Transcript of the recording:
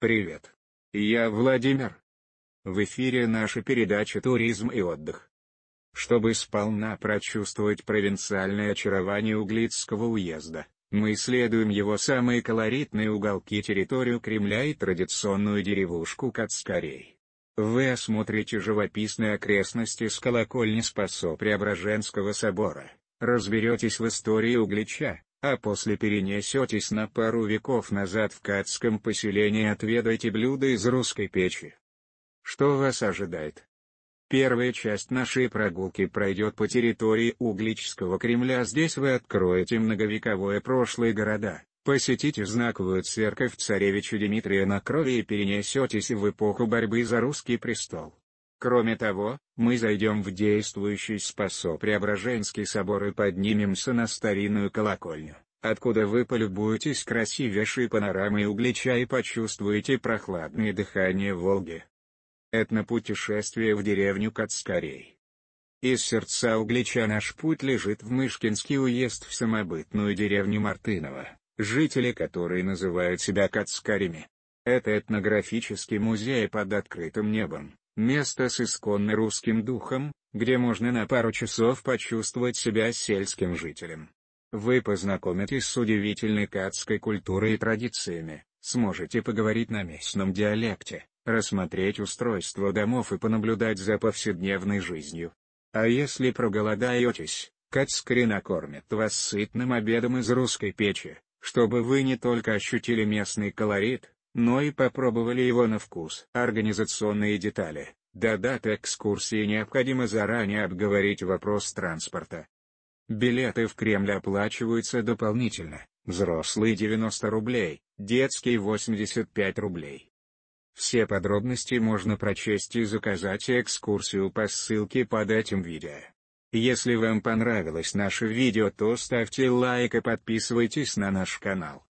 Привет. Я Владимир. В эфире наша передача «Туризм и отдых». Чтобы сполна прочувствовать провинциальное очарование Углицкого уезда, мы исследуем его самые колоритные уголки территорию Кремля и традиционную деревушку Кацкарей. Вы осмотрите живописные окрестности с колокольни Спасо Преображенского собора, разберетесь в истории Углича, а после перенесетесь на пару веков назад в Катском поселении отведайте блюда из русской печи. Что вас ожидает? Первая часть нашей прогулки пройдет по территории Углического Кремля. Здесь вы откроете многовековое прошлое города, посетите знаковую церковь царевича Дмитрия на крови и перенесетесь в эпоху борьбы за русский престол. Кроме того, мы зайдем в действующий Спасо-Преображенский собор и поднимемся на старинную колокольню, откуда вы полюбуетесь красивейшей панорамой Углича и почувствуете прохладное дыхание Волги. Это путешествие в деревню Кацкарей. Из сердца Углича наш путь лежит в Мышкинский уезд в самобытную деревню Мартынова, жители которой называют себя кацкарями. Это этнографический музей под открытым небом, Место с исконно русским духом, где можно на пару часов почувствовать себя сельским жителем. Вы познакомитесь с удивительной кадской культурой и традициями, сможете поговорить на местном диалекте, рассмотреть устройство домов и понаблюдать за повседневной жизнью. А если проголодаетесь, Кацкари накормит вас сытным обедом из русской печи, чтобы вы не только ощутили местный колорит, но и попробовали его на вкус. Организационные детали. До даты экскурсии необходимо заранее обговорить вопрос транспорта. Билеты в Кремль оплачиваются дополнительно, взрослые 90 рублей, детские 85 рублей. Все подробности можно прочесть и заказать экскурсию по ссылке под этим видео. Если вам понравилось наше видео то ставьте лайк и подписывайтесь на наш канал.